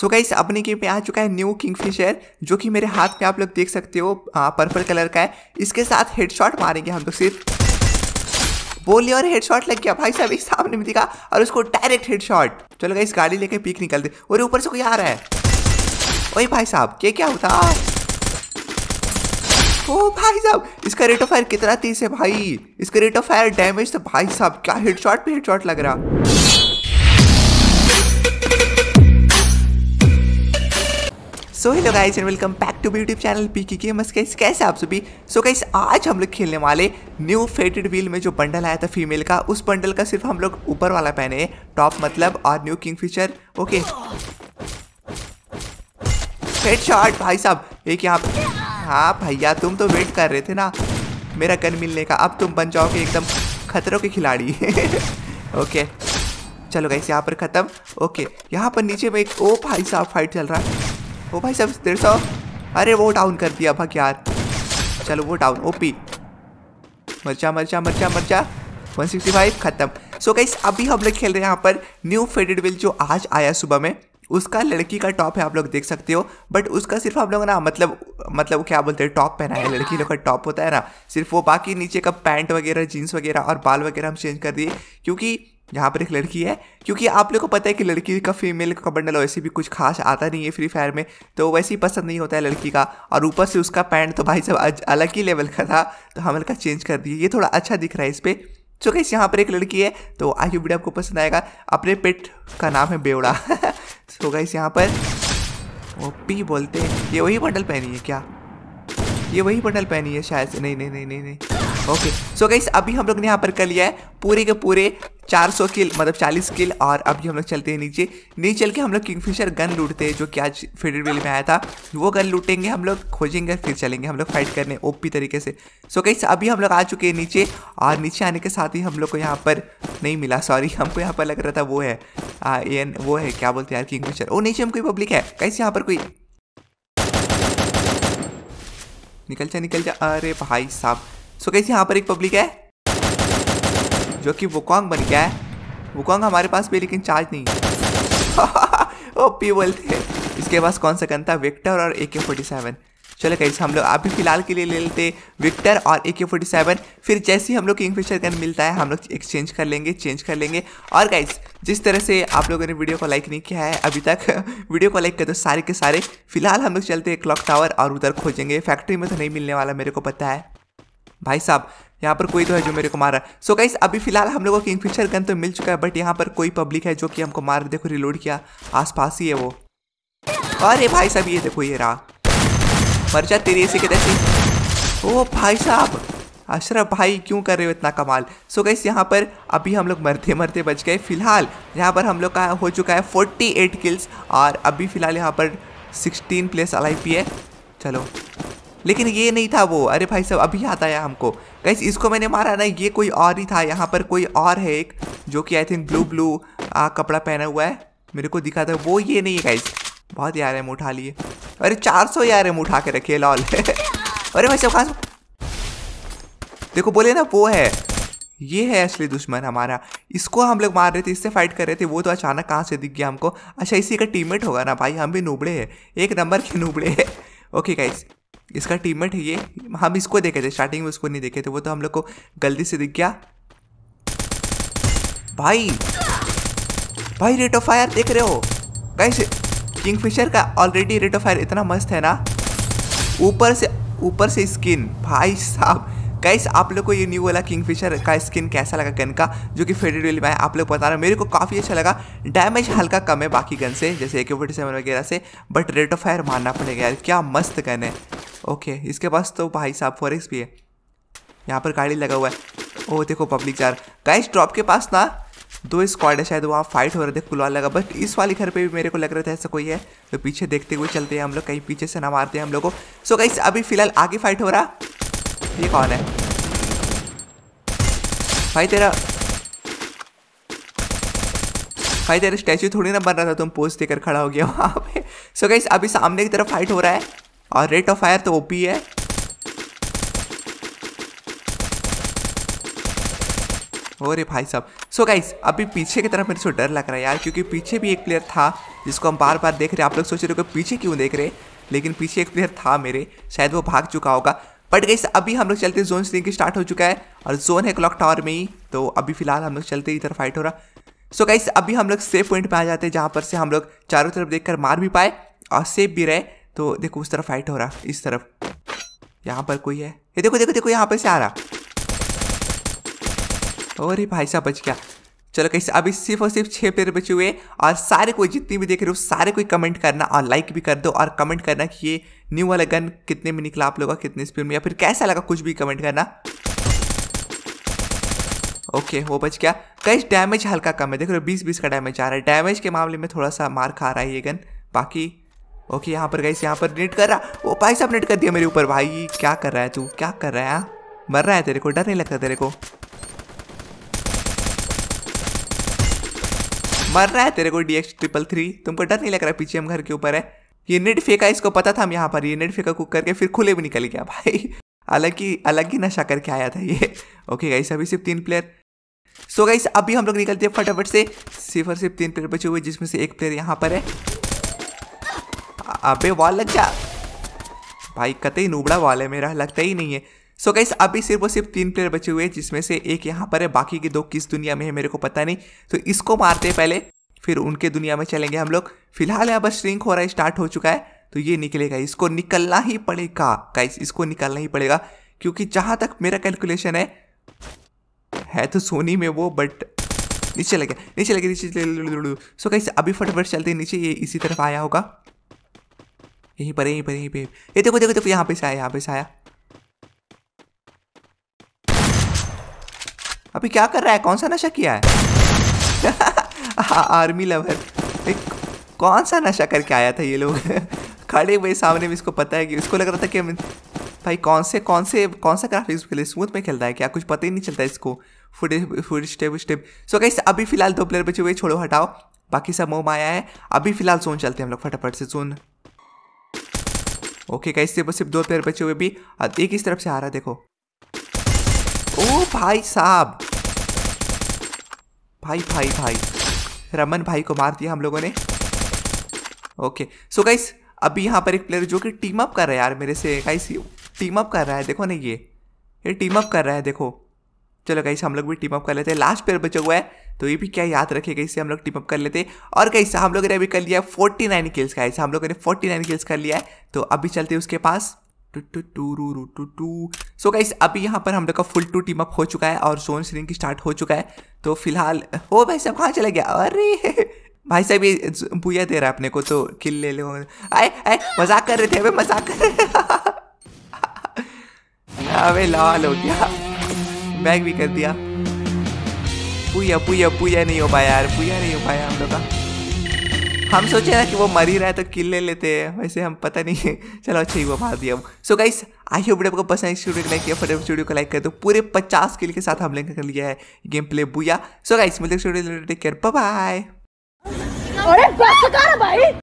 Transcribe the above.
So guys अपने game पे आ चुका है न्यू किंग फिशर जो कि मेरे हाथ में आप लोग देख सकते हो पर्पल कलर का है इसके साथ हेडशॉट मारेंगे हम लोग तो सिर्फ बोलिए और हेडशॉट लग गया भाई साहब एक सामने में दिखा और उसको डायरेक्ट हेडशॉट चलो गाइस गाड़ी लेके पीक निकल दे और ऊपर से कोई आ रहा है ओए भाई साहब क्या क्या होता ओ भाई साहब इसका रेट ऑफ फायर कितना तेज है भाई इसका रेट ऑफ फायर डैमेज तो भाई साहब क्या हेडशॉट पे हेडशॉट लग रहा hello guys and welcome back to YouTube channel P की गेमर्स कैसे कैसे आप सभी सो गाइस आज हम लोग खेलने वाले न्यू फेटेड व्हील में जो बंडल आया था फीमेल का उस बंडल का सिर्फ हम लोग ऊपर वाला पहने टॉप मतलब और new king feature okay head shot भाई साहब एक यहाँ हाँ भैया तुम तो वेट कर रहे थे ना मेरा गन मिलने का अब तुम बन जाओगे एकदम खतरों के खिलाड़ी ओके चलो गाइस यहाँ पर ख़त्म ओके यहाँ पर नीचे में एक ओ भाई साहब फाइट चल रहा है ओ भाई सब डेढ़ सौ अरे वो डाउन कर दिया भाग यार चलो वो डाउन ओपी मर्चा मर्चा मर्चा मर्चा 165 खत्म सो गई अभी हम लोग खेल रहे हैं यहाँ पर न्यू फेडेड विल जो आज आया सुबह में उसका लड़की का टॉप है आप लोग देख सकते हो बट उसका सिर्फ हम लोग ना मतलब मतलब क्या बोलते हैं टॉप पहना है लड़की लोग का टॉप होता है ना सिर्फ वो बाकी नीचे का पैंट वगैरह जीन्स वगैरह और बाल वगैरह हम चेंज कर दिए क्योंकि यहाँ पर एक लड़की है क्योंकि आप लोग को पता है कि लड़की का फीमेल का बंडल वैसे भी कुछ खास आता नहीं है फ्री फायर में तो वैसे ही पसंद नहीं होता है लड़की का और ऊपर से उसका पैंट तो भाई सब अलग ही लेवल का था तो हम हल्का चेंज कर दिए ये थोड़ा अच्छा दिख रहा है इस पर सो कैसे यहाँ पर एक लड़की है तो आज की वीडियो आपको पसंद आएगा अपने पेट का नाम है बेवड़ा सो गई यहाँ पर पी बोलते हैं ये वही बंडल पहनी है क्या ये वही बंडल पहनी है शायद से नहीं नहीं नहीं नहीं नहीं ओके सो गई अभी हम लोग ने यहाँ पर कर लिया है पूरे के पूरे 400 किल मतलब 40 किल और अभी हम लोग चलते हैं नीचे नीचे चल के हम लोग किंगफिशर गन लूटते हैं जो कि आज फेडरविल में आया था वो गन लूटेंगे हम लोग खोजेंगे फिर चलेंगे हम लोग फाइट करने ओपी तरीके से सो कहीं अभी हम लोग आ चुके हैं नीचे और नीचे आने के साथ ही हम लोग को यहाँ पर नहीं मिला सॉरी हमको यहाँ पर लग रहा था वो है आ, ये वो है क्या बोलते हैं यार फिशर ओ नीचे हम कोई पब्लिक है कैसे यहाँ पर कोई निकल जा निकल जा अरे भाई साहब सो कैसे यहाँ पर एक पब्लिक है जो कि वुकोंग बन गया है वुकोंग हमारे पास भी लेकिन चार्ज नहीं है ओपी बोलते हैं इसके पास कौन सा गन था विक्टर और ए के फोर्टी सेवन चलो कैसे हम लोग अभी फिलहाल के लिए ले लेते विक्टर और ए के फोर्टी सेवन फिर जैसे ही हम लोग किंगफिशर गन मिलता है हम लोग एक्सचेंज कर लेंगे चेंज कर लेंगे और गाइज जिस तरह से आप लोगों ने वीडियो को लाइक नहीं किया है अभी तक वीडियो को लाइक कर दो सारे के सारे फिलहाल हम लोग चलते हैं क्लॉक टावर और उधर खोजेंगे फैक्ट्री में तो नहीं मिलने वाला मेरे को पता है भाई साहब यहाँ पर कोई तो है जो मेरे को मार रहा है सो गाइस अभी फिलहाल हम लोगों को किंग फिशर गन तो मिल चुका है बट यहाँ पर कोई पब्लिक है जो कि हमको मार देखो रिलोड किया आसपास ही है वो अरे भाई साहब ये देखो ये रहा मर जा तेरी ऐसे के तैसे ओ भाई साहब अशरफ भाई क्यों कर रहे हो इतना कमाल सो so गाइस यहाँ पर अभी हम लोग मरते मरते बच गए फिलहाल यहाँ पर हम लोग का हो चुका है एट किल्स और अभी फ़िलहाल यहाँ पर सिक्सटीन प्लेस अलाइव पी है चलो लेकिन ये नहीं था वो अरे भाई साहब अभी आता है हमको गैस इसको मैंने मारा ना ये कोई और ही था यहाँ पर कोई और है एक जो कि I think blue blue ah, कपड़ा पहना हुआ है मेरे को दिखा था वो ये नहीं है गैस बहुत यार है उठा लिए अरे चार सौ यार है उठा के रखिए लॉल अरे भाई सब खास देखो बोले ना वो है ये है असली दुश्मन हमारा इसको हम लोग मार रहे थे इससे फाइट कर रहे थे वो तो अचानक कहाँ से दिख गया हमको अच्छा इसी का टीममेट होगा ना भाई हम भी नूबड़े हैं एक नंबर के नूबड़े हैं ओके गाइस इसका टीममेट है ये हम इसको देखे थे स्टार्टिंग में उसको नहीं देखे थे वो तो हम लोग को गलती से दिख गया भाई भाई रेट ऑफ फायर देख रहे हो किंग फिशर का ऑलरेडी रेट ऑफ फायर इतना मस्त है ना ऊपर से ऊपर से स्किन भाई साहब गाइस आप लोग को ये न्यू वाला फिशर का स्किन कैसा लगा गन का जो कि फेडेड वेल आप लोग बता रहे मेरे को काफ़ी अच्छा लगा डैमेज हल्का कम है बाकी गन से जैसे ए के सेवन वगैरह से बट रेट ऑफ फायर मारना पड़ेगा यार क्या मस्त गन है ओके इसके पास तो भाई साहब फॉरेक्स भी है यहाँ पर गाड़ी लगा हुआ है ओ देखो पब्लिक जार गाइस ड्रॉप के पास ना दो स्क्वाड है शायद वहाँ फाइट हो रहे थे कुलवा लगा बट इस वाले घर पे भी मेरे को लग रहा था ऐसा कोई है तो पीछे देखते हुए चलते हैं हम लोग कहीं पीछे से ना मारते हैं हम लोग को सो so गाइस अभी फिलहाल आगे फाइट हो रहा ये कौन है भाई तेरा भाई तेरा स्टैचू थोड़ी ना बन रहा था तुम पोज देकर खड़ा हो गया वहाँ पे सो so गाइस अभी सामने की तरफ फाइट हो रहा है और रेट ऑफ फायर तो ओपी है अरे भाई साहब सो गाइस अभी पीछे की तरफ मेरे को डर लग रहा है यार क्योंकि पीछे भी एक प्लेयर था जिसको हम बार बार देख रहे हैं आप लोग सोच रहे हो कि पीछे क्यों देख रहे लेकिन पीछे एक प्लेयर था मेरे शायद वो भाग चुका होगा बट गाइस अभी हम लोग चलते जोन स्टिंग स्टार्ट हो चुका है और जोन है क्लॉक टावर में ही तो अभी फिलहाल हम लोग चलते इधर फाइट हो रहा सो so गाइस अभी हम लोग सेफ पॉइंट पे आ जाते हैं जहाँ पर से हम लोग चारों तरफ देख मार भी पाए और सेफ भी रहे तो देखो उस तरफ फाइट हो रहा इस तरफ यहाँ पर कोई है ये देखो देखो देखो यहाँ पर से आ रहा अरे भाई साहब बच गया चलो कैसे अभी सिर्फ और सिर्फ छः पेड़ बचे हुए और सारे कोई जितनी भी देख रहे हो सारे कोई कमेंट करना और लाइक भी कर दो और कमेंट करना कि ये न्यू वाला गन कितने में निकला आप लोगों का कितने स्पीड में या फिर कैसा लगा कुछ भी कमेंट करना ओके वो बच गया कई डैमेज हल्का कम है देख रहे हो बीस बीस का डैमेज आ रहा है डैमेज के मामले में थोड़ा सा मार खा रहा है ये गन बाकी ओके यहाँ पर गई यहाँ पर नेट कर रहा वो भाई साहब नेट कर दिया मेरे ऊपर भाई क्या कर रहा है तू क्या कर रहा है हाँ? मर रहा है तेरे को डर नहीं लगता तेरे को मर रहा है तेरे को डी एक्स ट्रिपल थ्री तुमको डर नहीं लग रहा पीछे हम घर के ऊपर है ये नेट फेंका इसको पता था हम यहाँ पर ये नेट फेंका कुक करके फिर खुले भी निकल गया भाई अलग ही अलग ही नशा करके आया था ये ओके गाइस अभी सिर्फ तीन प्लेयर सो so गाइस अभी हम लोग निकलते हैं फटाफट से सिर्फ और सिर्फ तीन प्लेयर बचे हुए जिसमें से एक प्लेयर यहाँ पर है अबे वाल लग जा भाई कतई नूबड़ा वॉल है मेरा लगता ही नहीं है सो गाइस अभी सिर्फ और सिर्फ तीन प्लेयर बचे हुए हैं जिसमें से एक यहाँ पर है बाकी के दो किस दुनिया में है मेरे को पता नहीं तो इसको मारते पहले फिर उनके दुनिया में चलेंगे हम लोग फिलहाल यहाँ पर श्रिंक हो रहा है स्टार्ट हो चुका है तो ये निकलेगा इसको निकलना ही पड़ेगा गाइस इसको निकलना ही पड़ेगा क्योंकि जहाँ तक मेरा कैलकुलेशन है है तो सोनी में वो बट नीचे लगे नीचे लगे नीचे सो कैसे अभी फटाफट चलते नीचे ये इसी तरफ आया होगा यहीं पर यहीं पर यहीं पर ये देखो देखो देखो यहाँ पे से आया यहाँ पे से आया अभी क्या कर रहा है कौन सा नशा किया है आर्मी लवर एक कौन सा नशा करके आया था ये लोग खड़े हुए सामने में इसको पता है कि इसको लग रहा था कि भाई कौन से कौन से कौन सा ग्राफिक्स खेले स्मूथ में खेलता है क्या कुछ पता ही नहीं चलता इसको foot foot step step so कहीं अभी फिलहाल दो प्लेयर बचे हुए छोड़ो हटाओ बाकी सब मोम आया है अभी फिलहाल सोन चलते हैं हम लोग फटाफट से सोन ओके गाइस सिर्फ सिर्फ दो पैर बचे हुए भी एक इस तरफ से आ रहा देखो ओ भाई साहब भाई भाई भाई रमन भाई को मार दिया हम लोगों ने ओके सो गाइस अभी यहाँ पर एक प्लेयर जो कि टीम अप कर रहा है यार मेरे से गाइस टीम अप कर रहा है देखो ना ये ये टीम अप कर रहा है देखो चलो गाइस हम लोग भी टीम अप कर लेते हैं लास्ट प्लेयर बचा हुआ है तो ये भी क्या याद रखेगा इसे हम लोग टीम अप कर लेते और कैसा हम लोगों ने अभी कर लिया फोर्टी नाइन किल्स का ऐसा हम लोगों ने फोर्टी नाइन किल्स कर लिया है तो अभी चलते हैं उसके पास सो गाइस so अभी यहाँ पर हम लोग का फुल टू टीम अप हो चुका है और सोन श्रिंक स्टार्ट हो चुका है तो फिलहाल हो भाई साहब कहाँ चला गया अरे भाई साहब ये बुया दे रहा है अपने को तो किल ले लो आए आए मजाक कर रहे थे अबे मजाक कर रहे अबे लाल हो गया बैग भी कर दिया पुया पुया पुया नहीं हो पाया यार पुया नहीं हो पाया हम लोग का हम सोचे ना कि वो मर ही रहा है तो किल ले लेते हैं वैसे हम पता नहीं है चलो अच्छा ही वो मार दिया हम सो गाइस आई होप आपको पसंद है वीडियो को लाइक किया फटाफट वीडियो को लाइक कर दो पूरे पचास किल के साथ हम हमने कर लिया है game play booyah so guys मिलते हैं टेक केयर बाय